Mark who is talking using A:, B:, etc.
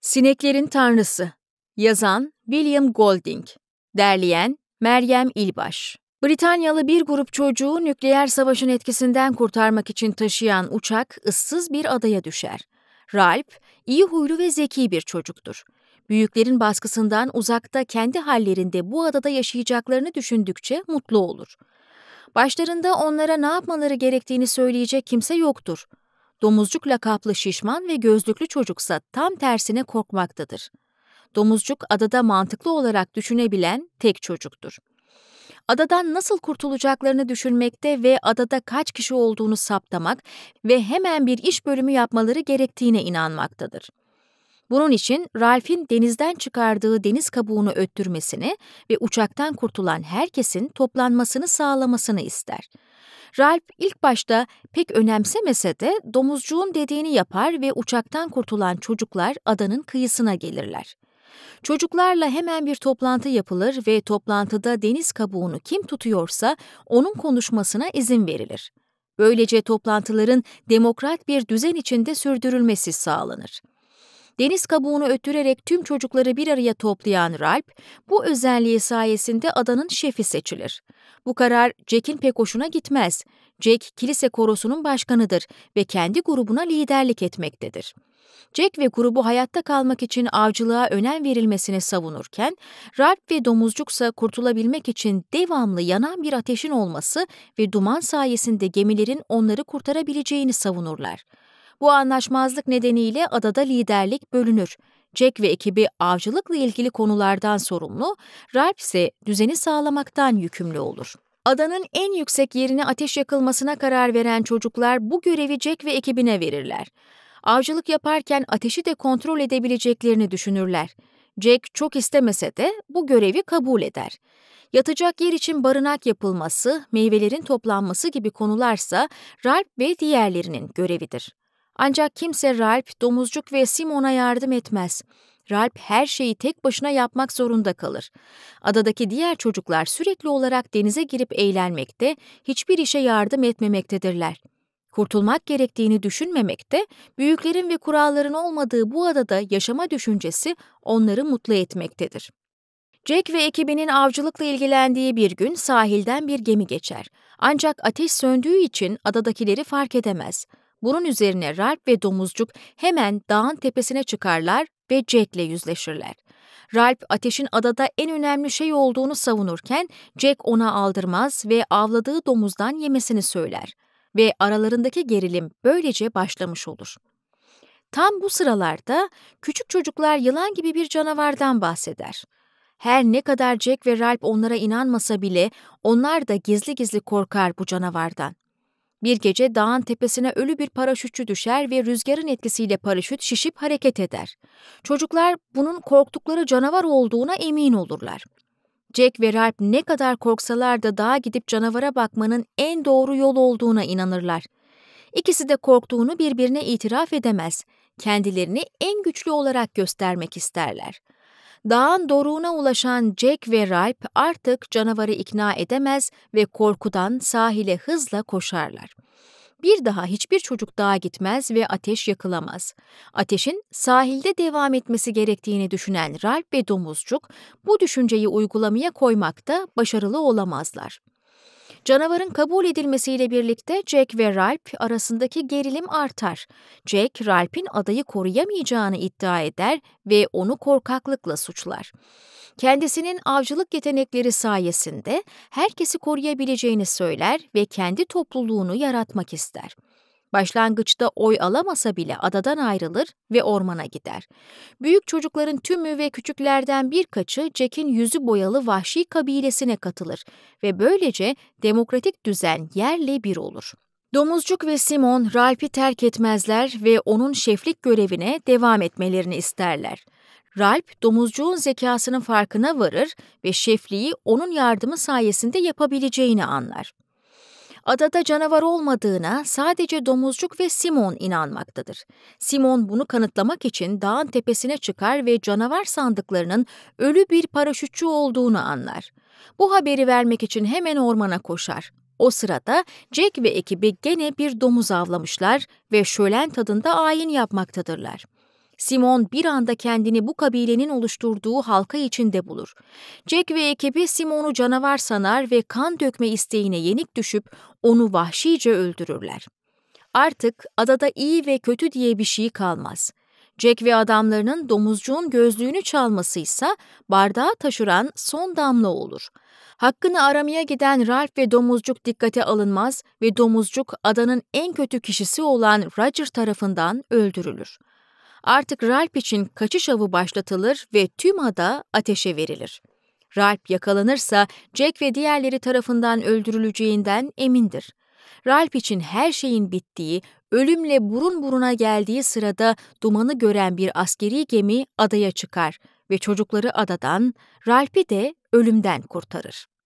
A: Sineklerin Tanrısı Yazan William Golding Derleyen Meryem İlbaş Britanyalı bir grup çocuğu nükleer savaşın etkisinden kurtarmak için taşıyan uçak ıssız bir adaya düşer. Ralph, iyi huylu ve zeki bir çocuktur. Büyüklerin baskısından uzakta kendi hallerinde bu adada yaşayacaklarını düşündükçe mutlu olur. Başlarında onlara ne yapmaları gerektiğini söyleyecek kimse yoktur. Domuzcuk lakaplı şişman ve gözlüklü çocuksa tam tersine korkmaktadır. Domuzcuk adada mantıklı olarak düşünebilen tek çocuktur. Adadan nasıl kurtulacaklarını düşünmekte ve adada kaç kişi olduğunu saptamak ve hemen bir iş bölümü yapmaları gerektiğine inanmaktadır. Bunun için Ralph'in denizden çıkardığı deniz kabuğunu öttürmesini ve uçaktan kurtulan herkesin toplanmasını sağlamasını ister. Ralph ilk başta pek önemsemese de domuzcuğun dediğini yapar ve uçaktan kurtulan çocuklar adanın kıyısına gelirler. Çocuklarla hemen bir toplantı yapılır ve toplantıda deniz kabuğunu kim tutuyorsa onun konuşmasına izin verilir. Böylece toplantıların demokrat bir düzen içinde sürdürülmesi sağlanır deniz kabuğunu öttürerek tüm çocukları bir araya toplayan Ralp, bu özelliği sayesinde adanın şefi seçilir. Bu karar Jack'in pek hoşuna gitmez. Jack, kilise korosunun başkanıdır ve kendi grubuna liderlik etmektedir. Jack ve grubu hayatta kalmak için avcılığa önem verilmesini savunurken, Ralph ve domuzcuksa kurtulabilmek için devamlı yanan bir ateşin olması ve duman sayesinde gemilerin onları kurtarabileceğini savunurlar. Bu anlaşmazlık nedeniyle adada liderlik bölünür. Jack ve ekibi avcılıkla ilgili konulardan sorumlu, Ralph ise düzeni sağlamaktan yükümlü olur. Adanın en yüksek yerine ateş yakılmasına karar veren çocuklar bu görevi Jack ve ekibine verirler. Avcılık yaparken ateşi de kontrol edebileceklerini düşünürler. Jack çok istemese de bu görevi kabul eder. Yatacak yer için barınak yapılması, meyvelerin toplanması gibi konularsa Ralph ve diğerlerinin görevidir. Ancak kimse Ralp, Domuzcuk ve Simon'a yardım etmez. Ralp her şeyi tek başına yapmak zorunda kalır. Adadaki diğer çocuklar sürekli olarak denize girip eğlenmekte, hiçbir işe yardım etmemektedirler. Kurtulmak gerektiğini düşünmemekte, büyüklerin ve kuralların olmadığı bu adada yaşama düşüncesi onları mutlu etmektedir. Jack ve ekibinin avcılıkla ilgilendiği bir gün sahilden bir gemi geçer. Ancak ateş söndüğü için adadakileri fark edemez. Bunun üzerine Ralph ve domuzcuk hemen dağın tepesine çıkarlar ve Jack'le yüzleşirler. Ralph ateşin adada en önemli şey olduğunu savunurken Jack ona aldırmaz ve avladığı domuzdan yemesini söyler ve aralarındaki gerilim böylece başlamış olur. Tam bu sıralarda küçük çocuklar yılan gibi bir canavardan bahseder. Her ne kadar Jack ve Ralph onlara inanmasa bile onlar da gizli gizli korkar bu canavardan. Bir gece dağın tepesine ölü bir paraşütçü düşer ve rüzgarın etkisiyle paraşüt şişip hareket eder. Çocuklar bunun korktukları canavar olduğuna emin olurlar. Jack ve Ralph ne kadar korksalar da dağa gidip canavara bakmanın en doğru yol olduğuna inanırlar. İkisi de korktuğunu birbirine itiraf edemez. Kendilerini en güçlü olarak göstermek isterler.'' Dağın doruğuna ulaşan Jack ve Ripe artık canavarı ikna edemez ve korkudan sahile hızla koşarlar. Bir daha hiçbir çocuk dağa gitmez ve ateş yakılamaz. Ateşin sahilde devam etmesi gerektiğini düşünen Ralph ve Domuzcuk bu düşünceyi uygulamaya koymakta başarılı olamazlar. Canavarın kabul edilmesiyle birlikte Jack ve Ralph arasındaki gerilim artar. Jack, Ralph'in adayı koruyamayacağını iddia eder ve onu korkaklıkla suçlar. Kendisinin avcılık yetenekleri sayesinde herkesi koruyabileceğini söyler ve kendi topluluğunu yaratmak ister. Başlangıçta oy alamasa bile adadan ayrılır ve ormana gider. Büyük çocukların tümü ve küçüklerden birkaçı Jack'in yüzü boyalı vahşi kabilesine katılır ve böylece demokratik düzen yerle bir olur. Domuzcuk ve Simon Ralph'i terk etmezler ve onun şeflik görevine devam etmelerini isterler. Ralp, domuzcuğun zekasının farkına varır ve şefliği onun yardımı sayesinde yapabileceğini anlar. Adada canavar olmadığına sadece domuzcuk ve Simon inanmaktadır. Simon bunu kanıtlamak için dağın tepesine çıkar ve canavar sandıklarının ölü bir paraşütçü olduğunu anlar. Bu haberi vermek için hemen ormana koşar. O sırada Jack ve ekibi gene bir domuz avlamışlar ve şölen tadında ayin yapmaktadırlar. Simon bir anda kendini bu kabilenin oluşturduğu halka içinde bulur. Jack ve ekibi Simon'u canavar sanar ve kan dökme isteğine yenik düşüp onu vahşice öldürürler. Artık adada iyi ve kötü diye bir şey kalmaz. Jack ve adamlarının domuzcuğun gözlüğünü çalmasıysa bardağı taşıran son damla olur. Hakkını aramaya giden Ralph ve domuzcuk dikkate alınmaz ve domuzcuk adanın en kötü kişisi olan Roger tarafından öldürülür artık Ralp için kaçış avı başlatılır ve tüm ada ateşe verilir. Ralp yakalanırsa Jack ve diğerleri tarafından öldürüleceğinden emindir. Ralp için her şeyin bittiği, ölümle burun buruna geldiği sırada dumanı gören bir askeri gemi adaya çıkar ve çocukları adadan, Ralp'i de ölümden kurtarır.